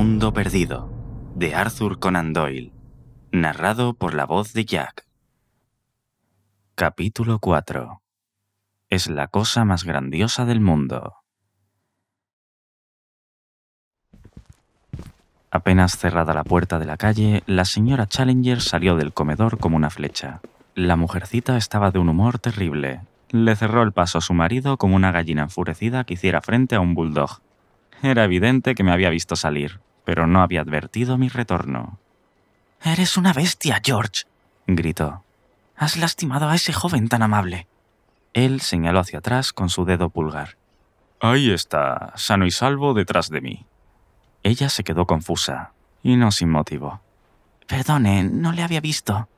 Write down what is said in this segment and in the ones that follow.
Mundo Perdido, de Arthur Conan Doyle, narrado por la voz de Jack. Capítulo 4. Es la cosa más grandiosa del mundo. Apenas cerrada la puerta de la calle, la señora Challenger salió del comedor como una flecha. La mujercita estaba de un humor terrible. Le cerró el paso a su marido como una gallina enfurecida que hiciera frente a un bulldog. Era evidente que me había visto salir pero no había advertido mi retorno. Eres una bestia, George, gritó. Has lastimado a ese joven tan amable. Él señaló hacia atrás con su dedo pulgar. Ahí está, sano y salvo detrás de mí. Ella se quedó confusa, y no sin motivo. Perdone, no le había visto.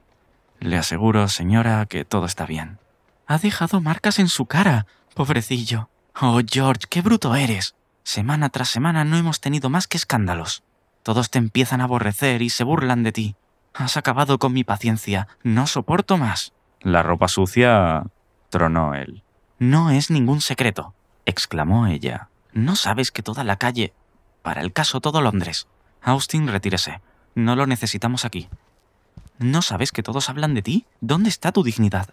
Le aseguro, señora, que todo está bien. Ha dejado marcas en su cara, pobrecillo. Oh, George, qué bruto eres. Semana tras semana no hemos tenido más que escándalos. Todos te empiezan a aborrecer y se burlan de ti. Has acabado con mi paciencia. No soporto más. La ropa sucia... tronó él. No es ningún secreto, exclamó ella. No sabes que toda la calle... Para el caso, todo Londres. Austin, retírese. No lo necesitamos aquí. ¿No sabes que todos hablan de ti? ¿Dónde está tu dignidad?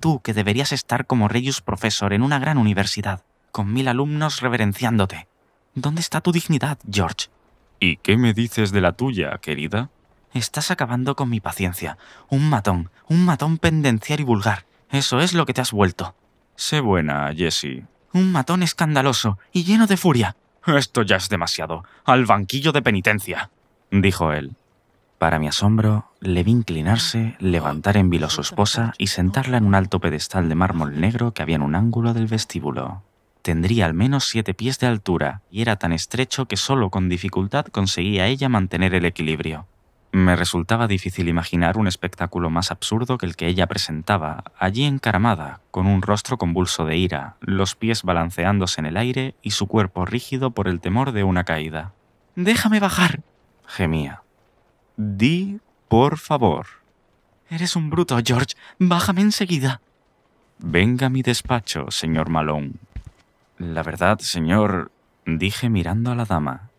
Tú que deberías estar como reyus profesor en una gran universidad con mil alumnos reverenciándote. ¿Dónde está tu dignidad, George? ¿Y qué me dices de la tuya, querida? Estás acabando con mi paciencia. Un matón, un matón pendenciar y vulgar. Eso es lo que te has vuelto. Sé buena, Jessie. Un matón escandaloso y lleno de furia. Esto ya es demasiado. Al banquillo de penitencia, dijo él. Para mi asombro, le vi inclinarse, levantar en vilo a su esposa y sentarla en un alto pedestal de mármol negro que había en un ángulo del vestíbulo tendría al menos siete pies de altura y era tan estrecho que solo con dificultad conseguía ella mantener el equilibrio. Me resultaba difícil imaginar un espectáculo más absurdo que el que ella presentaba, allí encaramada, con un rostro convulso de ira, los pies balanceándose en el aire y su cuerpo rígido por el temor de una caída. Déjame bajar, gemía. Di, por favor. Eres un bruto, George. Bájame enseguida. Venga a mi despacho, señor Malone, la verdad, señor, dije mirando a la dama.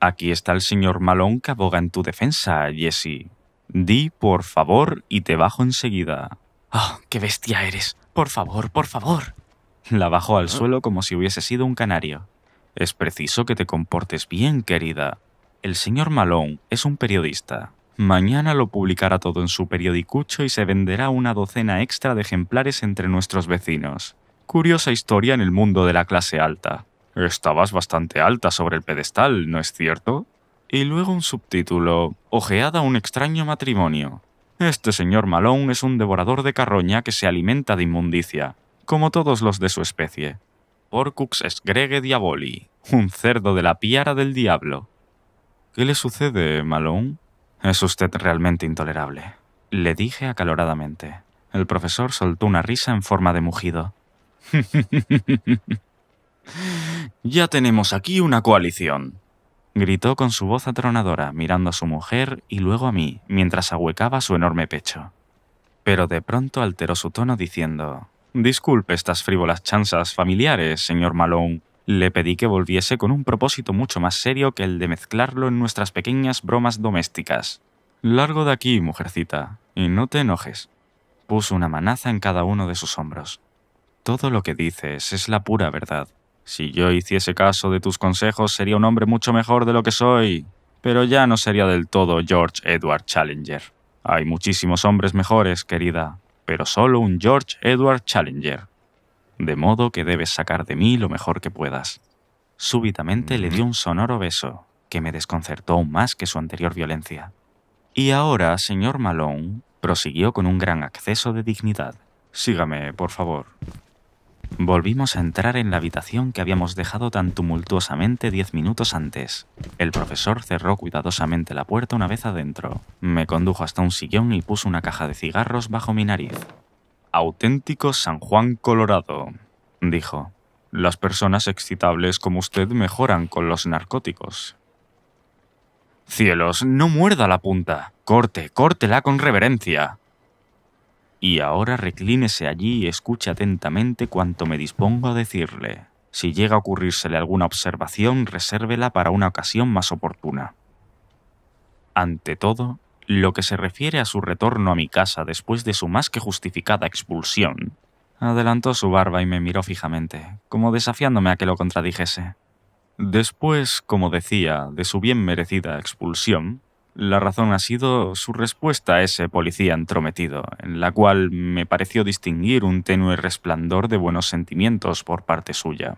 Aquí está el señor Malón que aboga en tu defensa, Jessie. Di, por favor, y te bajo enseguida. Ah, qué bestia eres! Por favor, por favor. La bajó al ah. suelo como si hubiese sido un canario. Es preciso que te comportes bien, querida. El señor Malón es un periodista. Mañana lo publicará todo en su periodicucho y se venderá una docena extra de ejemplares entre nuestros vecinos. Curiosa historia en el mundo de la clase alta. Estabas bastante alta sobre el pedestal, ¿no es cierto? Y luego un subtítulo, Ojeada a un extraño matrimonio. Este señor Malone es un devorador de carroña que se alimenta de inmundicia, como todos los de su especie. Porcux grege diaboli, un cerdo de la piara del diablo. ¿Qué le sucede, Malone? Es usted realmente intolerable, le dije acaloradamente. El profesor soltó una risa en forma de mugido. ya tenemos aquí una coalición, gritó con su voz atronadora, mirando a su mujer y luego a mí, mientras ahuecaba su enorme pecho. Pero de pronto alteró su tono diciendo, Disculpe estas frívolas chanzas familiares, señor Malone. Le pedí que volviese con un propósito mucho más serio que el de mezclarlo en nuestras pequeñas bromas domésticas. Largo de aquí, mujercita, y no te enojes. Puso una manaza en cada uno de sus hombros. Todo lo que dices es la pura verdad. Si yo hiciese caso de tus consejos sería un hombre mucho mejor de lo que soy, pero ya no sería del todo George Edward Challenger. Hay muchísimos hombres mejores, querida, pero solo un George Edward Challenger. De modo que debes sacar de mí lo mejor que puedas. Súbitamente le dio un sonoro beso, que me desconcertó aún más que su anterior violencia. Y ahora, señor Malone, prosiguió con un gran acceso de dignidad. Sígame, por favor. Volvimos a entrar en la habitación que habíamos dejado tan tumultuosamente diez minutos antes. El profesor cerró cuidadosamente la puerta una vez adentro. Me condujo hasta un sillón y puso una caja de cigarros bajo mi nariz. Auténtico San Juan Colorado, dijo. Las personas excitables como usted mejoran con los narcóticos. Cielos, no muerda la punta. Corte, córtela con reverencia. Y ahora reclínese allí y escuche atentamente cuanto me dispongo a decirle. Si llega a ocurrírsele alguna observación, resérvela para una ocasión más oportuna. Ante todo, lo que se refiere a su retorno a mi casa después de su más que justificada expulsión, adelantó su barba y me miró fijamente, como desafiándome a que lo contradijese. Después, como decía, de su bien merecida expulsión, la razón ha sido su respuesta a ese policía entrometido, en la cual me pareció distinguir un tenue resplandor de buenos sentimientos por parte suya.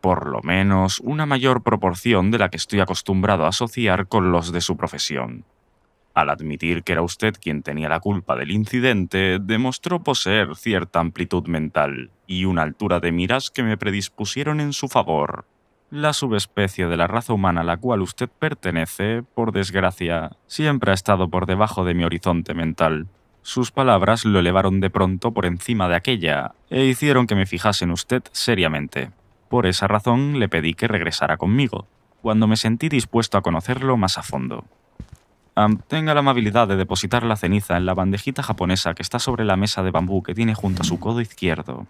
Por lo menos una mayor proporción de la que estoy acostumbrado a asociar con los de su profesión. Al admitir que era usted quien tenía la culpa del incidente, demostró poseer cierta amplitud mental y una altura de miras que me predispusieron en su favor. La subespecie de la raza humana a la cual usted pertenece, por desgracia, siempre ha estado por debajo de mi horizonte mental. Sus palabras lo elevaron de pronto por encima de aquella e hicieron que me fijase en usted seriamente. Por esa razón le pedí que regresara conmigo, cuando me sentí dispuesto a conocerlo más a fondo. tenga la amabilidad de depositar la ceniza en la bandejita japonesa que está sobre la mesa de bambú que tiene junto a su codo izquierdo.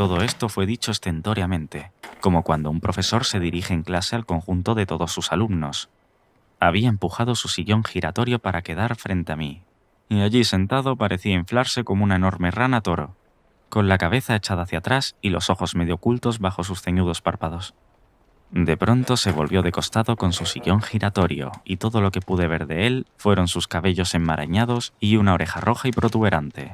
Todo esto fue dicho estentóreamente, como cuando un profesor se dirige en clase al conjunto de todos sus alumnos. Había empujado su sillón giratorio para quedar frente a mí, y allí sentado parecía inflarse como una enorme rana toro, con la cabeza echada hacia atrás y los ojos medio ocultos bajo sus ceñudos párpados. De pronto se volvió de costado con su sillón giratorio, y todo lo que pude ver de él fueron sus cabellos enmarañados y una oreja roja y protuberante.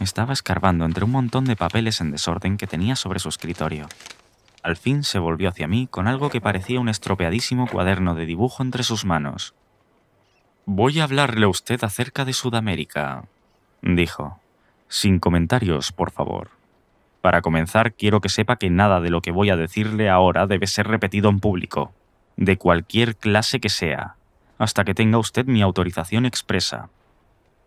Estaba escarbando entre un montón de papeles en desorden que tenía sobre su escritorio. Al fin se volvió hacia mí con algo que parecía un estropeadísimo cuaderno de dibujo entre sus manos. Voy a hablarle a usted acerca de Sudamérica, dijo. Sin comentarios, por favor. Para comenzar, quiero que sepa que nada de lo que voy a decirle ahora debe ser repetido en público, de cualquier clase que sea, hasta que tenga usted mi autorización expresa.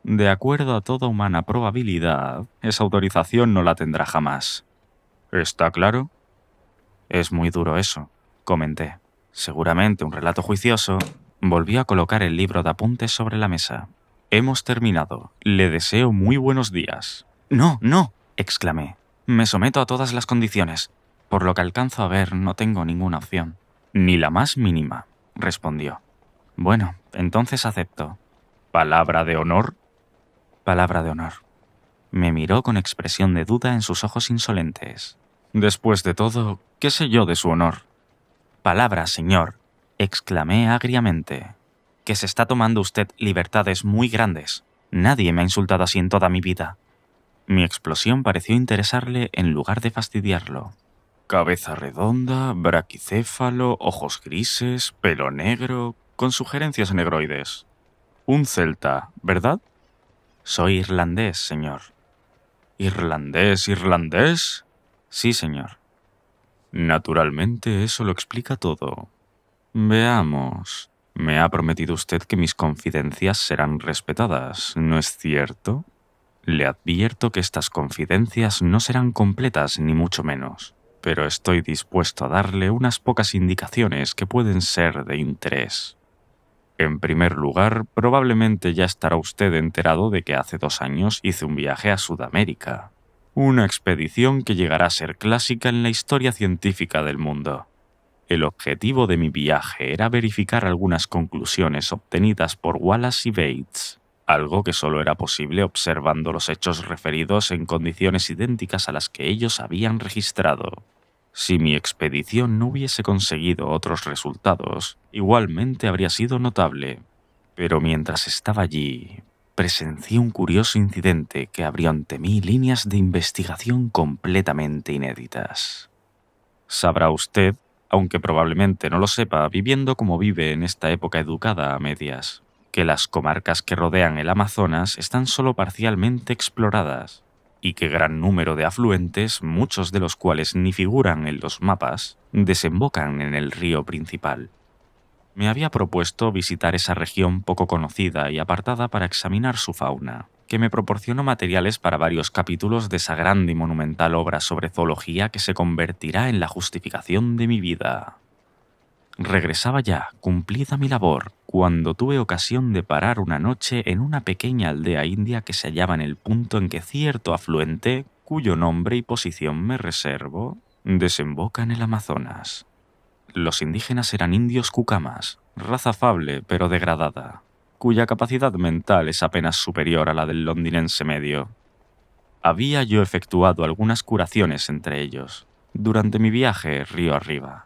De acuerdo a toda humana probabilidad, esa autorización no la tendrá jamás. ¿Está claro? Es muy duro eso, comenté. Seguramente un relato juicioso. Volví a colocar el libro de apuntes sobre la mesa. Hemos terminado. Le deseo muy buenos días. No, no, exclamé. Me someto a todas las condiciones. Por lo que alcanzo a ver, no tengo ninguna opción. Ni la más mínima, respondió. Bueno, entonces acepto. ¿Palabra de honor? Palabra de honor. Me miró con expresión de duda en sus ojos insolentes. Después de todo, ¿qué sé yo de su honor? Palabra, señor, exclamé agriamente. Que se está tomando usted libertades muy grandes. Nadie me ha insultado así en toda mi vida. Mi explosión pareció interesarle en lugar de fastidiarlo. Cabeza redonda, braquicéfalo, ojos grises, pelo negro, con sugerencias negroides. Un celta, ¿verdad? Soy irlandés, señor. ¿Irlandés, irlandés? Sí, señor. Naturalmente, eso lo explica todo. Veamos. Me ha prometido usted que mis confidencias serán respetadas, ¿no es cierto? Le advierto que estas confidencias no serán completas, ni mucho menos, pero estoy dispuesto a darle unas pocas indicaciones que pueden ser de interés. En primer lugar, probablemente ya estará usted enterado de que hace dos años hice un viaje a Sudamérica. Una expedición que llegará a ser clásica en la historia científica del mundo. El objetivo de mi viaje era verificar algunas conclusiones obtenidas por Wallace y Bates, algo que solo era posible observando los hechos referidos en condiciones idénticas a las que ellos habían registrado. Si mi expedición no hubiese conseguido otros resultados, igualmente habría sido notable. Pero mientras estaba allí, presencié un curioso incidente que abrió ante mí líneas de investigación completamente inéditas. Sabrá usted, aunque probablemente no lo sepa, viviendo como vive en esta época educada a medias, que las comarcas que rodean el Amazonas están solo parcialmente exploradas y que gran número de afluentes, muchos de los cuales ni figuran en los mapas, desembocan en el río principal. Me había propuesto visitar esa región poco conocida y apartada para examinar su fauna, que me proporcionó materiales para varios capítulos de esa grande y monumental obra sobre zoología que se convertirá en la justificación de mi vida. Regresaba ya, cumplida mi labor, cuando tuve ocasión de parar una noche en una pequeña aldea india que se hallaba en el punto en que cierto afluente, cuyo nombre y posición me reservo, desemboca en el Amazonas. Los indígenas eran indios cucamas, raza afable pero degradada, cuya capacidad mental es apenas superior a la del londinense medio. Había yo efectuado algunas curaciones entre ellos, durante mi viaje río arriba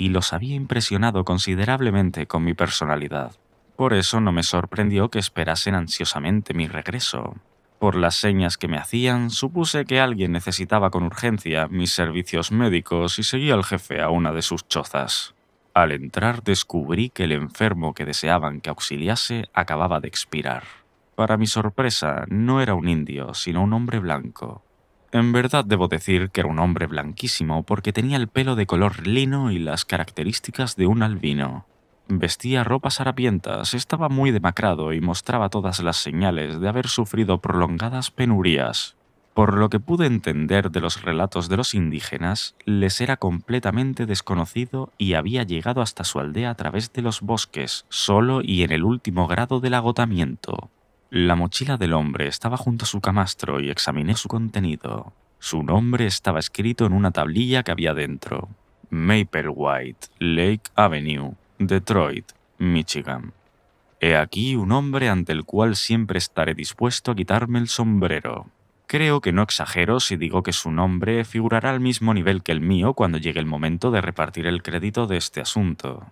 y los había impresionado considerablemente con mi personalidad. Por eso no me sorprendió que esperasen ansiosamente mi regreso. Por las señas que me hacían, supuse que alguien necesitaba con urgencia mis servicios médicos y seguí al jefe a una de sus chozas. Al entrar descubrí que el enfermo que deseaban que auxiliase acababa de expirar. Para mi sorpresa, no era un indio, sino un hombre blanco. En verdad debo decir que era un hombre blanquísimo porque tenía el pelo de color lino y las características de un albino. Vestía ropas harapientas, estaba muy demacrado y mostraba todas las señales de haber sufrido prolongadas penurias. Por lo que pude entender de los relatos de los indígenas, les era completamente desconocido y había llegado hasta su aldea a través de los bosques, solo y en el último grado del agotamiento. La mochila del hombre estaba junto a su camastro y examiné su contenido. Su nombre estaba escrito en una tablilla que había dentro. White, Lake Avenue, Detroit, Michigan. He aquí un hombre ante el cual siempre estaré dispuesto a quitarme el sombrero. Creo que no exagero si digo que su nombre figurará al mismo nivel que el mío cuando llegue el momento de repartir el crédito de este asunto.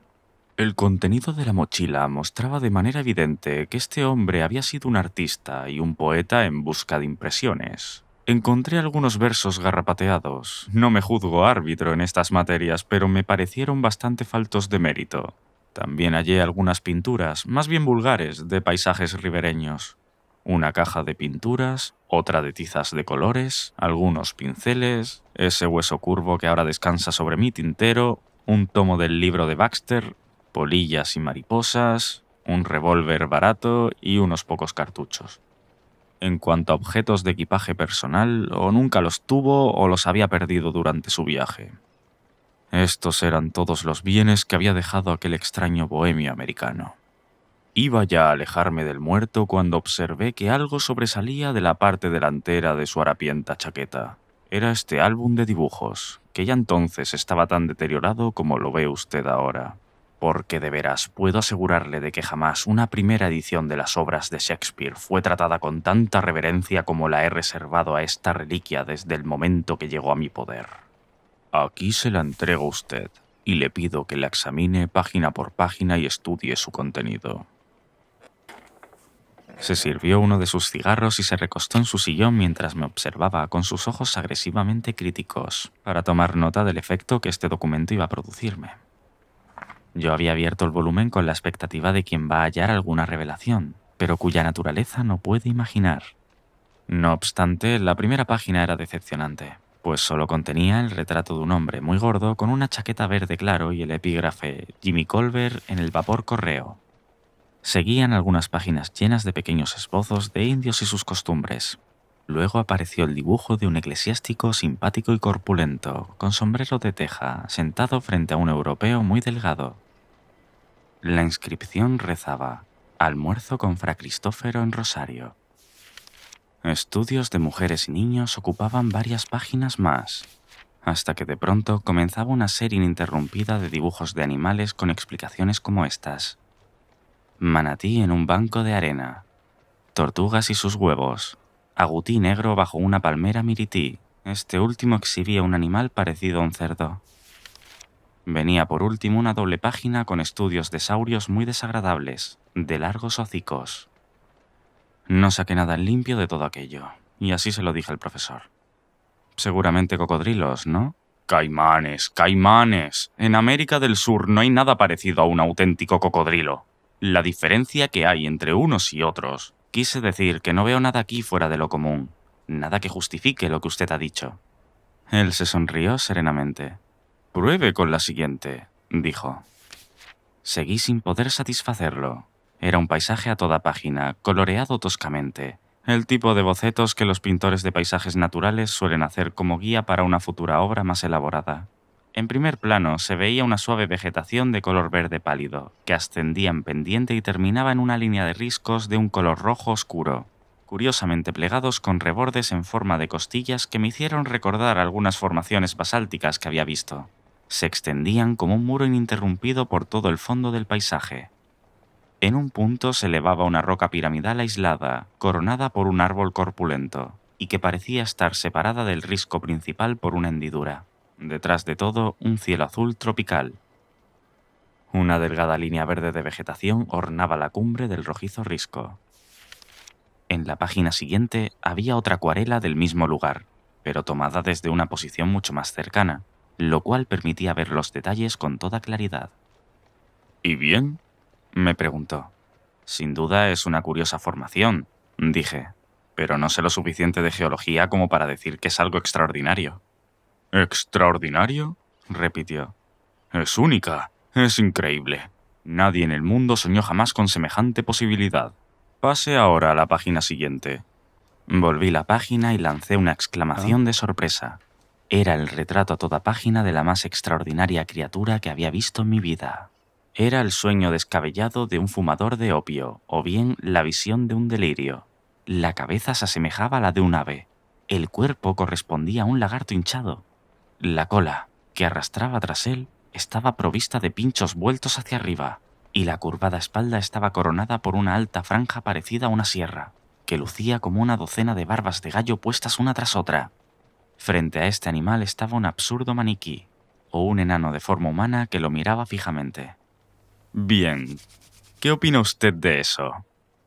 El contenido de la mochila mostraba de manera evidente que este hombre había sido un artista y un poeta en busca de impresiones. Encontré algunos versos garrapateados. No me juzgo árbitro en estas materias, pero me parecieron bastante faltos de mérito. También hallé algunas pinturas, más bien vulgares, de paisajes ribereños. Una caja de pinturas, otra de tizas de colores, algunos pinceles, ese hueso curvo que ahora descansa sobre mi tintero, un tomo del libro de Baxter, bolillas y mariposas, un revólver barato y unos pocos cartuchos. En cuanto a objetos de equipaje personal, o nunca los tuvo o los había perdido durante su viaje. Estos eran todos los bienes que había dejado aquel extraño bohemio americano. Iba ya a alejarme del muerto cuando observé que algo sobresalía de la parte delantera de su harapienta chaqueta. Era este álbum de dibujos, que ya entonces estaba tan deteriorado como lo ve usted ahora porque de veras puedo asegurarle de que jamás una primera edición de las obras de Shakespeare fue tratada con tanta reverencia como la he reservado a esta reliquia desde el momento que llegó a mi poder. Aquí se la entrego a usted y le pido que la examine página por página y estudie su contenido. Se sirvió uno de sus cigarros y se recostó en su sillón mientras me observaba con sus ojos agresivamente críticos, para tomar nota del efecto que este documento iba a producirme. Yo había abierto el volumen con la expectativa de quien va a hallar alguna revelación, pero cuya naturaleza no puede imaginar. No obstante, la primera página era decepcionante, pues solo contenía el retrato de un hombre muy gordo con una chaqueta verde claro y el epígrafe Jimmy Colver en el vapor correo. Seguían algunas páginas llenas de pequeños esbozos de indios y sus costumbres. Luego apareció el dibujo de un eclesiástico simpático y corpulento, con sombrero de teja, sentado frente a un europeo muy delgado, la inscripción rezaba, Almuerzo con Fra Cristófero en Rosario. Estudios de mujeres y niños ocupaban varias páginas más, hasta que de pronto comenzaba una serie ininterrumpida de dibujos de animales con explicaciones como estas. Manatí en un banco de arena, tortugas y sus huevos, agutí negro bajo una palmera mirití. Este último exhibía un animal parecido a un cerdo. Venía por último una doble página con estudios de saurios muy desagradables, de largos hocicos. No saqué nada limpio de todo aquello, y así se lo dije al profesor. Seguramente cocodrilos, ¿no? Caimanes, caimanes. En América del Sur no hay nada parecido a un auténtico cocodrilo. La diferencia que hay entre unos y otros. Quise decir que no veo nada aquí fuera de lo común. Nada que justifique lo que usted ha dicho. Él se sonrió serenamente. Pruebe con la siguiente, dijo. Seguí sin poder satisfacerlo. Era un paisaje a toda página, coloreado toscamente, el tipo de bocetos que los pintores de paisajes naturales suelen hacer como guía para una futura obra más elaborada. En primer plano se veía una suave vegetación de color verde pálido, que ascendía en pendiente y terminaba en una línea de riscos de un color rojo oscuro, curiosamente plegados con rebordes en forma de costillas que me hicieron recordar algunas formaciones basálticas que había visto se extendían como un muro ininterrumpido por todo el fondo del paisaje. En un punto se elevaba una roca piramidal aislada, coronada por un árbol corpulento, y que parecía estar separada del risco principal por una hendidura. Detrás de todo, un cielo azul tropical. Una delgada línea verde de vegetación ornaba la cumbre del rojizo risco. En la página siguiente había otra acuarela del mismo lugar, pero tomada desde una posición mucho más cercana, lo cual permitía ver los detalles con toda claridad. ¿Y bien? me preguntó. Sin duda es una curiosa formación, dije, pero no sé lo suficiente de geología como para decir que es algo extraordinario. ¿Extraordinario? repitió. Es única, es increíble. Nadie en el mundo soñó jamás con semejante posibilidad. Pase ahora a la página siguiente. Volví la página y lancé una exclamación ah. de sorpresa. Era el retrato a toda página de la más extraordinaria criatura que había visto en mi vida. Era el sueño descabellado de un fumador de opio, o bien la visión de un delirio. La cabeza se asemejaba a la de un ave. El cuerpo correspondía a un lagarto hinchado. La cola, que arrastraba tras él, estaba provista de pinchos vueltos hacia arriba, y la curvada espalda estaba coronada por una alta franja parecida a una sierra, que lucía como una docena de barbas de gallo puestas una tras otra. Frente a este animal estaba un absurdo maniquí, o un enano de forma humana que lo miraba fijamente. Bien, ¿qué opina usted de eso?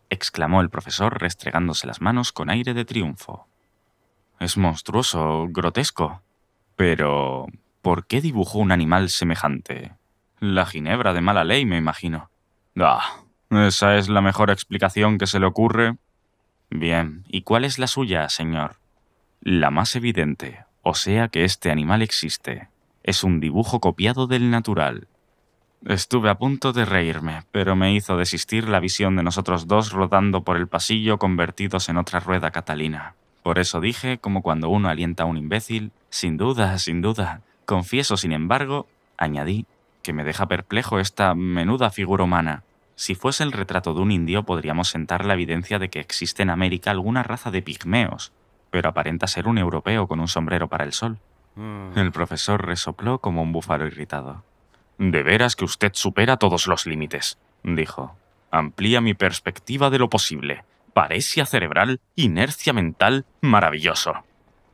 exclamó el profesor restregándose las manos con aire de triunfo. Es monstruoso, grotesco. Pero... ¿por qué dibujó un animal semejante? La ginebra de mala ley, me imagino. Ah, esa es la mejor explicación que se le ocurre. Bien, ¿y cuál es la suya, señor? La más evidente, o sea que este animal existe, es un dibujo copiado del natural. Estuve a punto de reírme, pero me hizo desistir la visión de nosotros dos rodando por el pasillo convertidos en otra rueda catalina. Por eso dije, como cuando uno alienta a un imbécil, sin duda, sin duda. Confieso, sin embargo, añadí, que me deja perplejo esta menuda figura humana. Si fuese el retrato de un indio podríamos sentar la evidencia de que existe en América alguna raza de pigmeos, pero aparenta ser un europeo con un sombrero para el sol. Mm. El profesor resopló como un búfalo irritado. De veras que usted supera todos los límites, dijo. Amplía mi perspectiva de lo posible. ¡Parecía cerebral, inercia mental, maravilloso.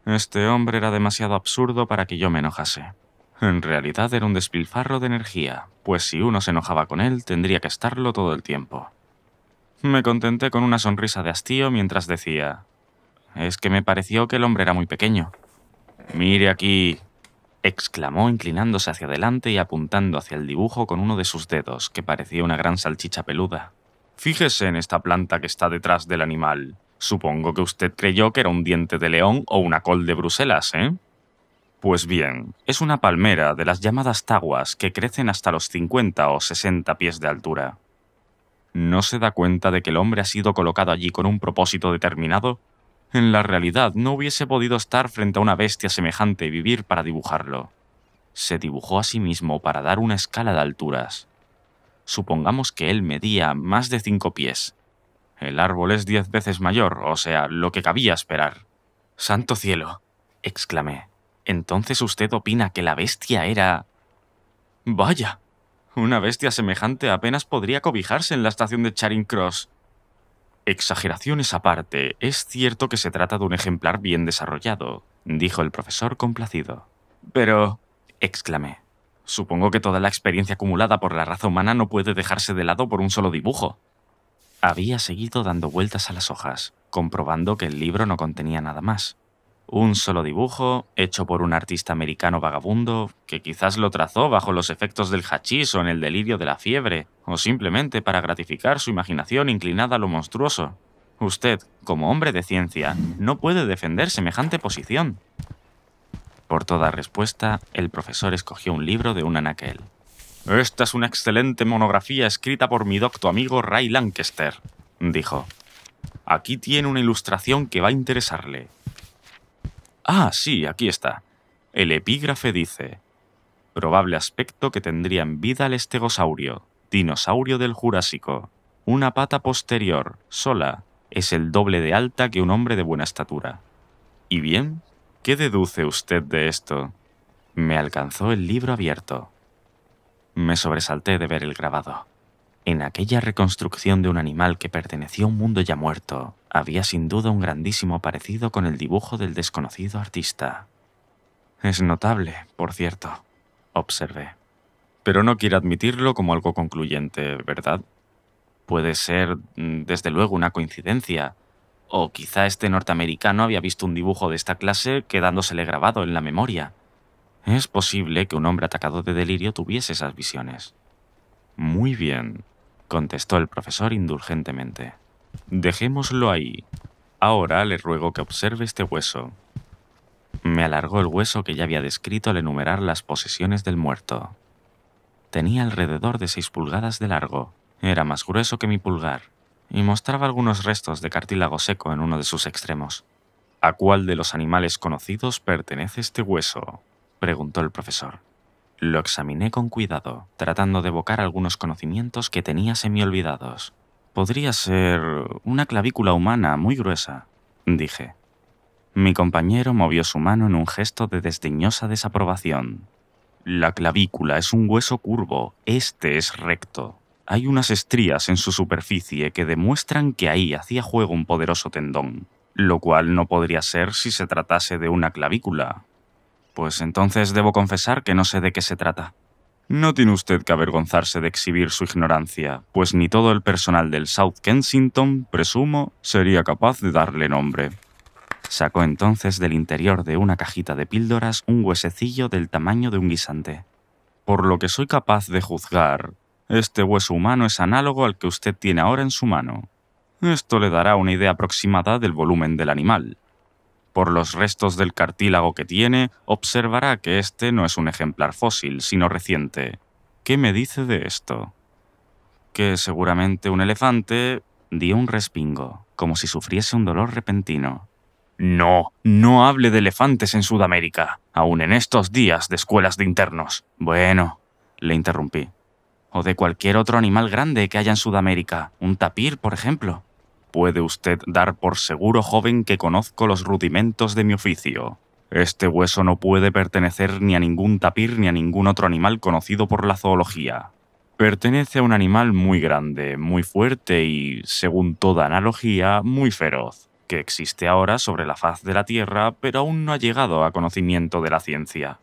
Este hombre era demasiado absurdo para que yo me enojase. En realidad era un despilfarro de energía, pues si uno se enojaba con él tendría que estarlo todo el tiempo. Me contenté con una sonrisa de hastío mientras decía, es que me pareció que el hombre era muy pequeño. Mire aquí, exclamó inclinándose hacia adelante y apuntando hacia el dibujo con uno de sus dedos, que parecía una gran salchicha peluda. Fíjese en esta planta que está detrás del animal. Supongo que usted creyó que era un diente de león o una col de Bruselas, ¿eh? Pues bien, es una palmera de las llamadas taguas que crecen hasta los 50 o 60 pies de altura. ¿No se da cuenta de que el hombre ha sido colocado allí con un propósito determinado? En la realidad no hubiese podido estar frente a una bestia semejante y vivir para dibujarlo. Se dibujó a sí mismo para dar una escala de alturas. Supongamos que él medía más de cinco pies. El árbol es diez veces mayor, o sea, lo que cabía esperar. Santo cielo, exclamé. ¿Entonces usted opina que la bestia era... Vaya, una bestia semejante apenas podría cobijarse en la estación de Charing Cross. Exageraciones aparte, es cierto que se trata de un ejemplar bien desarrollado, dijo el profesor complacido. Pero, exclamé, supongo que toda la experiencia acumulada por la raza humana no puede dejarse de lado por un solo dibujo. Había seguido dando vueltas a las hojas, comprobando que el libro no contenía nada más. Un solo dibujo, hecho por un artista americano vagabundo, que quizás lo trazó bajo los efectos del hachís o en el delirio de la fiebre, o simplemente para gratificar su imaginación inclinada a lo monstruoso. Usted, como hombre de ciencia, no puede defender semejante posición. Por toda respuesta, el profesor escogió un libro de un anaquel. Esta es una excelente monografía escrita por mi docto amigo Ray Lancaster, dijo. Aquí tiene una ilustración que va a interesarle. Ah, sí, aquí está. El epígrafe dice, probable aspecto que tendría en vida el estegosaurio, dinosaurio del Jurásico. Una pata posterior, sola, es el doble de alta que un hombre de buena estatura. ¿Y bien? ¿Qué deduce usted de esto? Me alcanzó el libro abierto. Me sobresalté de ver el grabado. En aquella reconstrucción de un animal que perteneció a un mundo ya muerto, había sin duda un grandísimo parecido con el dibujo del desconocido artista. Es notable, por cierto, observé. Pero no quiere admitirlo como algo concluyente, ¿verdad? Puede ser, mm, desde luego, una coincidencia. O quizá este norteamericano había visto un dibujo de esta clase quedándosele grabado en la memoria. Es posible que un hombre atacado de delirio tuviese esas visiones. Muy bien, contestó el profesor indulgentemente. Dejémoslo ahí. Ahora le ruego que observe este hueso. Me alargó el hueso que ya había descrito al enumerar las posesiones del muerto. Tenía alrededor de 6 pulgadas de largo, era más grueso que mi pulgar, y mostraba algunos restos de cartílago seco en uno de sus extremos. ¿A cuál de los animales conocidos pertenece este hueso? preguntó el profesor. Lo examiné con cuidado, tratando de evocar algunos conocimientos que tenía semiolvidados. Podría ser una clavícula humana muy gruesa, dije. Mi compañero movió su mano en un gesto de desdeñosa desaprobación. La clavícula es un hueso curvo, este es recto. Hay unas estrías en su superficie que demuestran que ahí hacía juego un poderoso tendón, lo cual no podría ser si se tratase de una clavícula. Pues entonces debo confesar que no sé de qué se trata. No tiene usted que avergonzarse de exhibir su ignorancia, pues ni todo el personal del South Kensington, presumo, sería capaz de darle nombre. Sacó entonces del interior de una cajita de píldoras un huesecillo del tamaño de un guisante. Por lo que soy capaz de juzgar, este hueso humano es análogo al que usted tiene ahora en su mano. Esto le dará una idea aproximada del volumen del animal por los restos del cartílago que tiene, observará que este no es un ejemplar fósil, sino reciente. ¿Qué me dice de esto? Que seguramente un elefante dio un respingo, como si sufriese un dolor repentino. No, no hable de elefantes en Sudamérica, aún en estos días de escuelas de internos. Bueno, le interrumpí. O de cualquier otro animal grande que haya en Sudamérica, un tapir, por ejemplo. Puede usted dar por seguro, joven, que conozco los rudimentos de mi oficio. Este hueso no puede pertenecer ni a ningún tapir ni a ningún otro animal conocido por la zoología. Pertenece a un animal muy grande, muy fuerte y, según toda analogía, muy feroz, que existe ahora sobre la faz de la Tierra, pero aún no ha llegado a conocimiento de la ciencia.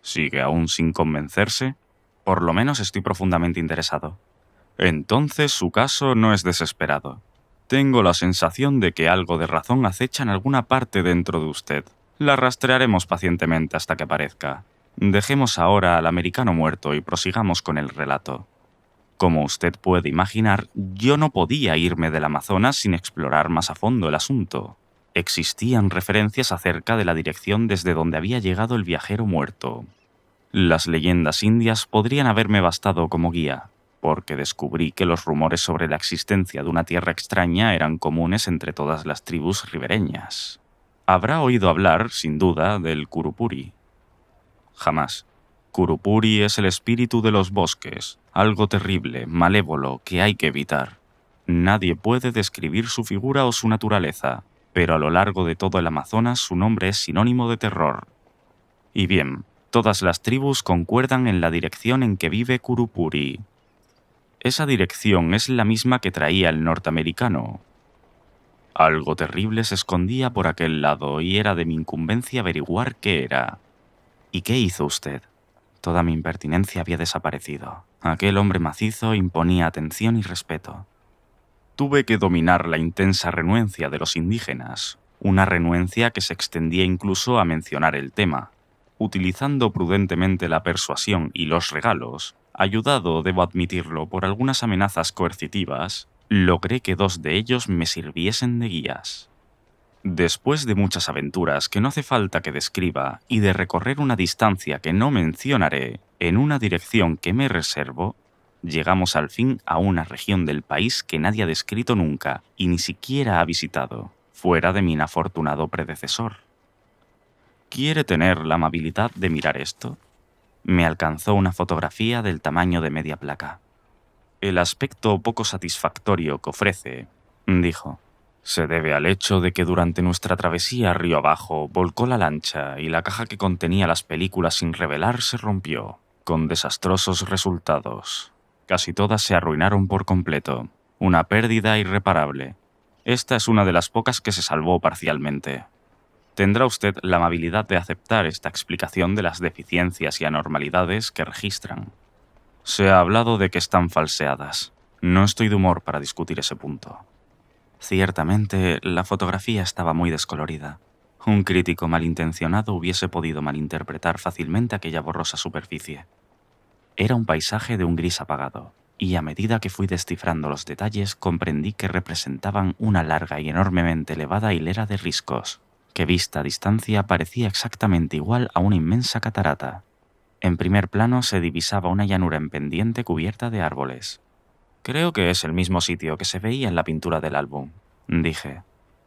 ¿Sigue aún sin convencerse? Por lo menos estoy profundamente interesado. Entonces su caso no es desesperado. Tengo la sensación de que algo de razón acecha en alguna parte dentro de usted. La rastrearemos pacientemente hasta que aparezca. Dejemos ahora al americano muerto y prosigamos con el relato. Como usted puede imaginar, yo no podía irme del Amazonas sin explorar más a fondo el asunto. Existían referencias acerca de la dirección desde donde había llegado el viajero muerto. Las leyendas indias podrían haberme bastado como guía, porque descubrí que los rumores sobre la existencia de una tierra extraña eran comunes entre todas las tribus ribereñas. Habrá oído hablar, sin duda, del Kurupuri. Jamás. Curupuri es el espíritu de los bosques, algo terrible, malévolo, que hay que evitar. Nadie puede describir su figura o su naturaleza, pero a lo largo de todo el Amazonas su nombre es sinónimo de terror. Y bien, todas las tribus concuerdan en la dirección en que vive Kurupuri. Esa dirección es la misma que traía el norteamericano. Algo terrible se escondía por aquel lado y era de mi incumbencia averiguar qué era. ¿Y qué hizo usted? Toda mi impertinencia había desaparecido. Aquel hombre macizo imponía atención y respeto. Tuve que dominar la intensa renuencia de los indígenas, una renuencia que se extendía incluso a mencionar el tema, utilizando prudentemente la persuasión y los regalos ayudado, debo admitirlo, por algunas amenazas coercitivas, logré que dos de ellos me sirviesen de guías. Después de muchas aventuras que no hace falta que describa y de recorrer una distancia que no mencionaré en una dirección que me reservo, llegamos al fin a una región del país que nadie ha descrito nunca y ni siquiera ha visitado, fuera de mi inafortunado predecesor. ¿Quiere tener la amabilidad de mirar esto? me alcanzó una fotografía del tamaño de media placa. El aspecto poco satisfactorio que ofrece, dijo, se debe al hecho de que durante nuestra travesía río abajo volcó la lancha y la caja que contenía las películas sin revelar se rompió, con desastrosos resultados. Casi todas se arruinaron por completo, una pérdida irreparable. Esta es una de las pocas que se salvó parcialmente tendrá usted la amabilidad de aceptar esta explicación de las deficiencias y anormalidades que registran. Se ha hablado de que están falseadas. No estoy de humor para discutir ese punto. Ciertamente, la fotografía estaba muy descolorida. Un crítico malintencionado hubiese podido malinterpretar fácilmente aquella borrosa superficie. Era un paisaje de un gris apagado, y a medida que fui descifrando los detalles comprendí que representaban una larga y enormemente elevada hilera de riscos, que vista a distancia parecía exactamente igual a una inmensa catarata. En primer plano se divisaba una llanura en pendiente cubierta de árboles. Creo que es el mismo sitio que se veía en la pintura del álbum, dije.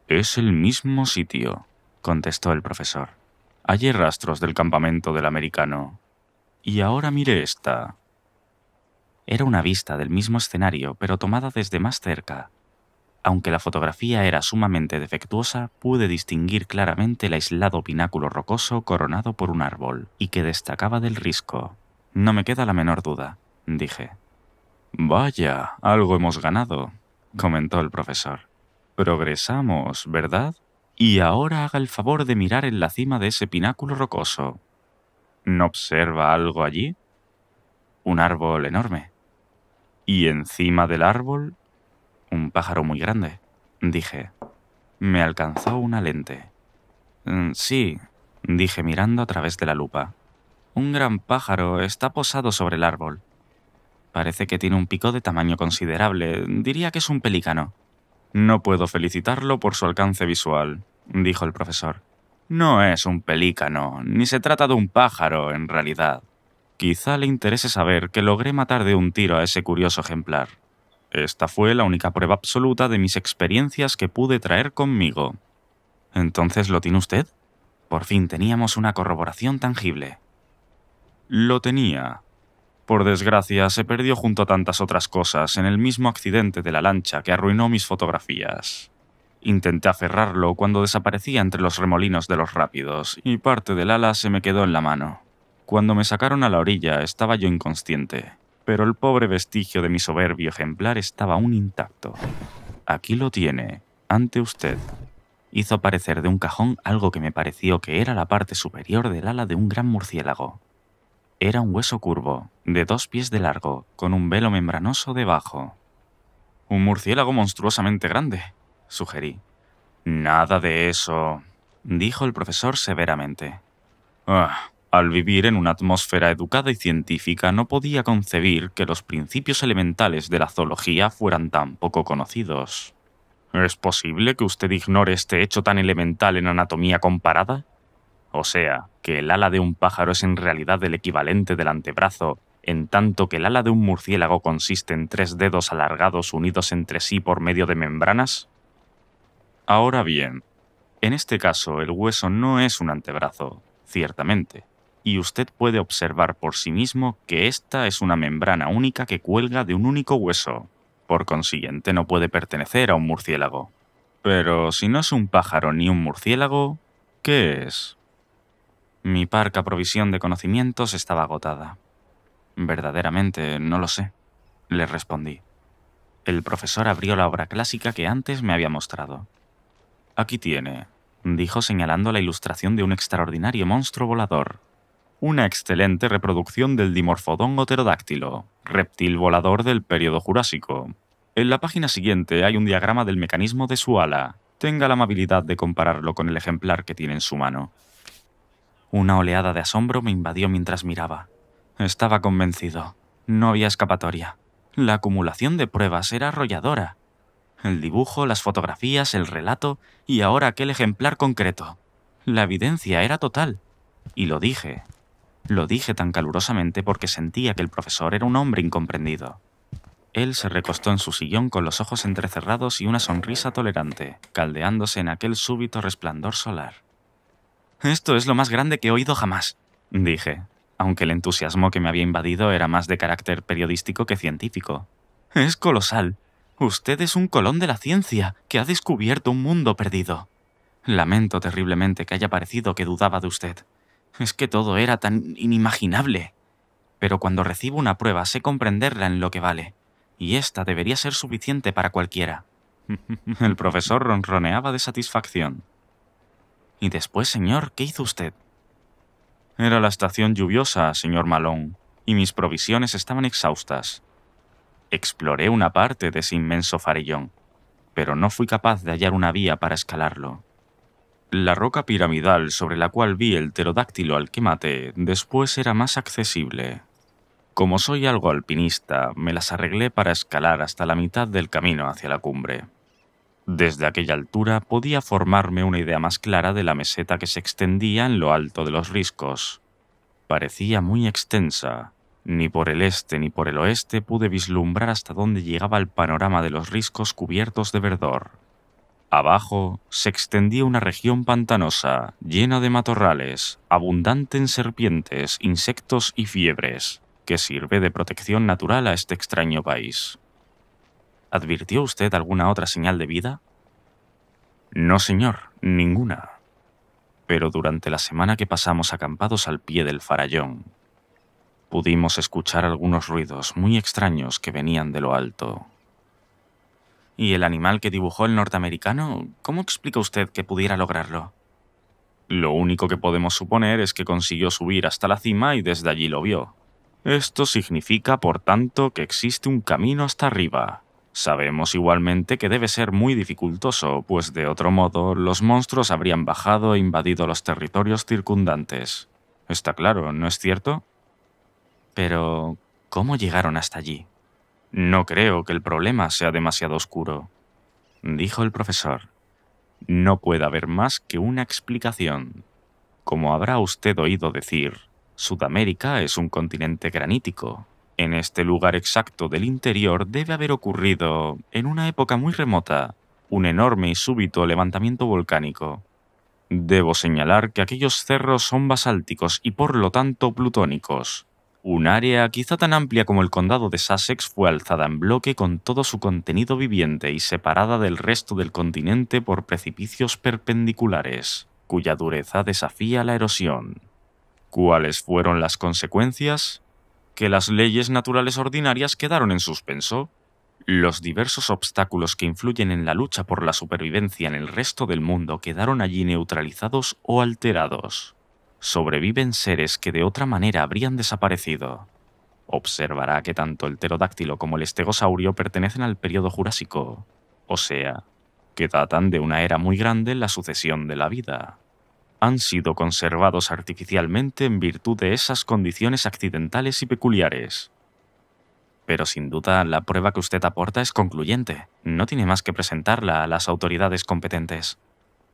Es el mismo sitio, contestó el profesor. «Hay rastros del campamento del americano. Y ahora mire esta. Era una vista del mismo escenario, pero tomada desde más cerca, aunque la fotografía era sumamente defectuosa, pude distinguir claramente el aislado pináculo rocoso coronado por un árbol, y que destacaba del risco. No me queda la menor duda, dije. Vaya, algo hemos ganado, comentó el profesor. Progresamos, ¿verdad? Y ahora haga el favor de mirar en la cima de ese pináculo rocoso. ¿No observa algo allí? Un árbol enorme. Y encima del árbol un pájaro muy grande, dije. Me alcanzó una lente. Mm, sí, dije mirando a través de la lupa. Un gran pájaro está posado sobre el árbol. Parece que tiene un pico de tamaño considerable. Diría que es un pelícano. No puedo felicitarlo por su alcance visual, dijo el profesor. No es un pelícano, ni se trata de un pájaro, en realidad. Quizá le interese saber que logré matar de un tiro a ese curioso ejemplar. Esta fue la única prueba absoluta de mis experiencias que pude traer conmigo. ¿Entonces lo tiene usted? Por fin teníamos una corroboración tangible. Lo tenía. Por desgracia, se perdió junto a tantas otras cosas en el mismo accidente de la lancha que arruinó mis fotografías. Intenté aferrarlo cuando desaparecía entre los remolinos de los rápidos y parte del ala se me quedó en la mano. Cuando me sacaron a la orilla estaba yo inconsciente pero el pobre vestigio de mi soberbio ejemplar estaba aún intacto. Aquí lo tiene, ante usted. Hizo aparecer de un cajón algo que me pareció que era la parte superior del ala de un gran murciélago. Era un hueso curvo, de dos pies de largo, con un velo membranoso debajo. Un murciélago monstruosamente grande, sugerí. Nada de eso, dijo el profesor severamente. Ah, al vivir en una atmósfera educada y científica no podía concebir que los principios elementales de la zoología fueran tan poco conocidos. ¿Es posible que usted ignore este hecho tan elemental en anatomía comparada? O sea, que el ala de un pájaro es en realidad el equivalente del antebrazo, en tanto que el ala de un murciélago consiste en tres dedos alargados unidos entre sí por medio de membranas? Ahora bien, en este caso el hueso no es un antebrazo, ciertamente y usted puede observar por sí mismo que esta es una membrana única que cuelga de un único hueso. Por consiguiente, no puede pertenecer a un murciélago. Pero si no es un pájaro ni un murciélago, ¿qué es? Mi parca provisión de conocimientos estaba agotada. Verdaderamente, no lo sé, le respondí. El profesor abrió la obra clásica que antes me había mostrado. Aquí tiene, dijo señalando la ilustración de un extraordinario monstruo volador, una excelente reproducción del dimorfodón pterodáctilo, reptil volador del periodo jurásico. En la página siguiente hay un diagrama del mecanismo de su ala. Tenga la amabilidad de compararlo con el ejemplar que tiene en su mano. Una oleada de asombro me invadió mientras miraba. Estaba convencido. No había escapatoria. La acumulación de pruebas era arrolladora. El dibujo, las fotografías, el relato y ahora aquel ejemplar concreto. La evidencia era total. Y lo dije, lo dije tan calurosamente porque sentía que el profesor era un hombre incomprendido. Él se recostó en su sillón con los ojos entrecerrados y una sonrisa tolerante, caldeándose en aquel súbito resplandor solar. Esto es lo más grande que he oído jamás, dije, aunque el entusiasmo que me había invadido era más de carácter periodístico que científico. Es colosal. Usted es un colón de la ciencia que ha descubierto un mundo perdido. Lamento terriblemente que haya parecido que dudaba de usted. Es que todo era tan inimaginable. Pero cuando recibo una prueba sé comprenderla en lo que vale, y esta debería ser suficiente para cualquiera. El profesor ronroneaba de satisfacción. ¿Y después, señor, qué hizo usted? Era la estación lluviosa, señor Malón, y mis provisiones estaban exhaustas. Exploré una parte de ese inmenso farellón, pero no fui capaz de hallar una vía para escalarlo. La roca piramidal sobre la cual vi el pterodáctilo al que maté después era más accesible. Como soy algo alpinista, me las arreglé para escalar hasta la mitad del camino hacia la cumbre. Desde aquella altura podía formarme una idea más clara de la meseta que se extendía en lo alto de los riscos. Parecía muy extensa. Ni por el este ni por el oeste pude vislumbrar hasta dónde llegaba el panorama de los riscos cubiertos de verdor. Abajo se extendía una región pantanosa, llena de matorrales, abundante en serpientes, insectos y fiebres, que sirve de protección natural a este extraño país. ¿Advirtió usted alguna otra señal de vida? No, señor, ninguna. Pero durante la semana que pasamos acampados al pie del farallón, pudimos escuchar algunos ruidos muy extraños que venían de lo alto. ¿Y el animal que dibujó el norteamericano? ¿Cómo explica usted que pudiera lograrlo? Lo único que podemos suponer es que consiguió subir hasta la cima y desde allí lo vio. Esto significa, por tanto, que existe un camino hasta arriba. Sabemos igualmente que debe ser muy dificultoso, pues de otro modo los monstruos habrían bajado e invadido los territorios circundantes. Está claro, ¿no es cierto? Pero, ¿cómo llegaron hasta allí? No creo que el problema sea demasiado oscuro, dijo el profesor. No puede haber más que una explicación. Como habrá usted oído decir, Sudamérica es un continente granítico. En este lugar exacto del interior debe haber ocurrido, en una época muy remota, un enorme y súbito levantamiento volcánico. Debo señalar que aquellos cerros son basálticos y por lo tanto plutónicos. Un área quizá tan amplia como el condado de Sussex fue alzada en bloque con todo su contenido viviente y separada del resto del continente por precipicios perpendiculares, cuya dureza desafía la erosión. ¿Cuáles fueron las consecuencias? Que las leyes naturales ordinarias quedaron en suspenso. Los diversos obstáculos que influyen en la lucha por la supervivencia en el resto del mundo quedaron allí neutralizados o alterados sobreviven seres que de otra manera habrían desaparecido. Observará que tanto el pterodáctilo como el estegosaurio pertenecen al periodo jurásico, o sea, que datan de una era muy grande en la sucesión de la vida. Han sido conservados artificialmente en virtud de esas condiciones accidentales y peculiares. Pero sin duda la prueba que usted aporta es concluyente. No tiene más que presentarla a las autoridades competentes.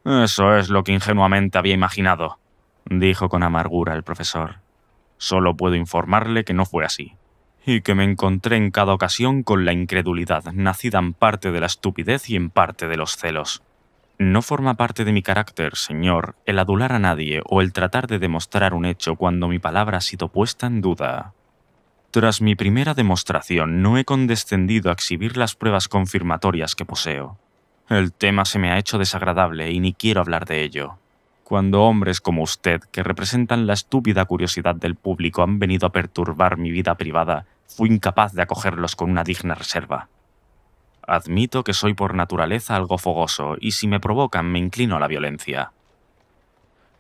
Eso es lo que ingenuamente había imaginado, dijo con amargura el profesor. Solo puedo informarle que no fue así, y que me encontré en cada ocasión con la incredulidad, nacida en parte de la estupidez y en parte de los celos. No forma parte de mi carácter, señor, el adular a nadie o el tratar de demostrar un hecho cuando mi palabra ha sido puesta en duda. Tras mi primera demostración, no he condescendido a exhibir las pruebas confirmatorias que poseo. El tema se me ha hecho desagradable y ni quiero hablar de ello cuando hombres como usted, que representan la estúpida curiosidad del público, han venido a perturbar mi vida privada, fui incapaz de acogerlos con una digna reserva. Admito que soy por naturaleza algo fogoso y si me provocan me inclino a la violencia.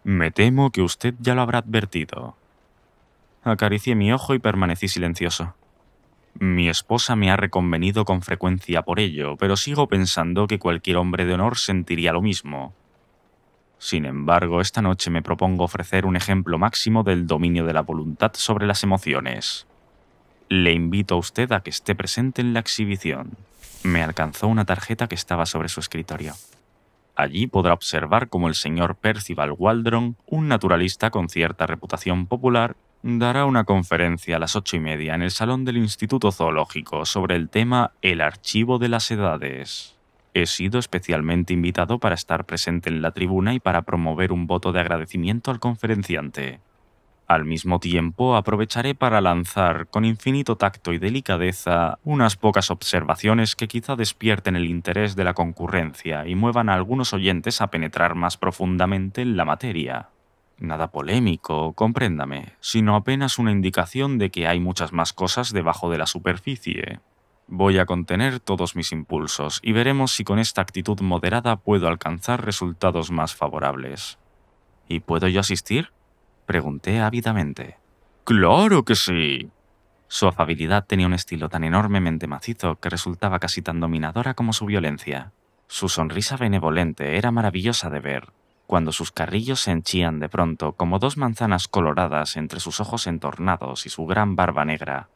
Me temo que usted ya lo habrá advertido. Acaricié mi ojo y permanecí silencioso. Mi esposa me ha reconvenido con frecuencia por ello, pero sigo pensando que cualquier hombre de honor sentiría lo mismo, sin embargo, esta noche me propongo ofrecer un ejemplo máximo del dominio de la voluntad sobre las emociones. Le invito a usted a que esté presente en la exhibición. Me alcanzó una tarjeta que estaba sobre su escritorio. Allí podrá observar cómo el señor Percival Waldron, un naturalista con cierta reputación popular, dará una conferencia a las ocho y media en el Salón del Instituto Zoológico sobre el tema El Archivo de las Edades. He sido especialmente invitado para estar presente en la tribuna y para promover un voto de agradecimiento al conferenciante. Al mismo tiempo, aprovecharé para lanzar, con infinito tacto y delicadeza, unas pocas observaciones que quizá despierten el interés de la concurrencia y muevan a algunos oyentes a penetrar más profundamente en la materia. Nada polémico, compréndame, sino apenas una indicación de que hay muchas más cosas debajo de la superficie. Voy a contener todos mis impulsos y veremos si con esta actitud moderada puedo alcanzar resultados más favorables. ¿Y puedo yo asistir? Pregunté ávidamente. ¡Claro que sí! Su afabilidad tenía un estilo tan enormemente macizo que resultaba casi tan dominadora como su violencia. Su sonrisa benevolente era maravillosa de ver, cuando sus carrillos se henchían de pronto como dos manzanas coloradas entre sus ojos entornados y su gran barba negra.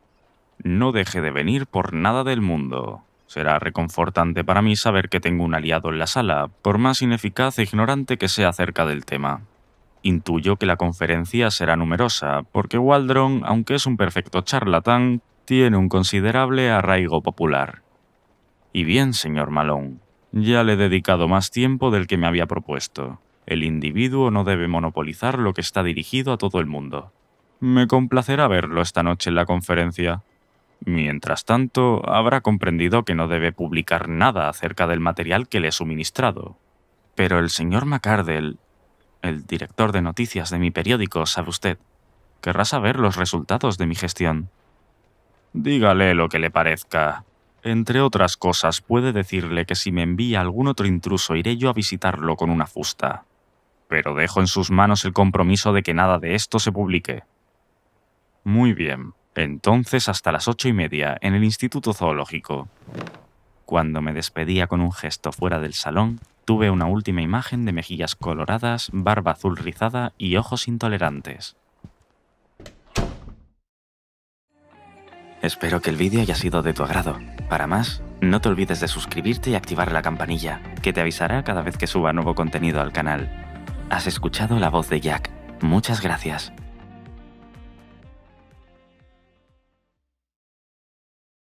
No deje de venir por nada del mundo. Será reconfortante para mí saber que tengo un aliado en la sala, por más ineficaz e ignorante que sea acerca del tema. Intuyo que la conferencia será numerosa, porque Waldron, aunque es un perfecto charlatán, tiene un considerable arraigo popular. Y bien, señor Malón, ya le he dedicado más tiempo del que me había propuesto. El individuo no debe monopolizar lo que está dirigido a todo el mundo. Me complacerá verlo esta noche en la conferencia. Mientras tanto, habrá comprendido que no debe publicar nada acerca del material que le he suministrado. Pero el señor McCardell, el director de noticias de mi periódico, sabe usted, querrá saber los resultados de mi gestión. Dígale lo que le parezca. Entre otras cosas, puede decirle que si me envía algún otro intruso iré yo a visitarlo con una fusta. Pero dejo en sus manos el compromiso de que nada de esto se publique. Muy bien, entonces hasta las ocho y media, en el Instituto Zoológico. Cuando me despedía con un gesto fuera del salón, tuve una última imagen de mejillas coloradas, barba azul rizada y ojos intolerantes. Espero que el vídeo haya sido de tu agrado. Para más, no te olvides de suscribirte y activar la campanilla, que te avisará cada vez que suba nuevo contenido al canal. Has escuchado la voz de Jack. Muchas gracias.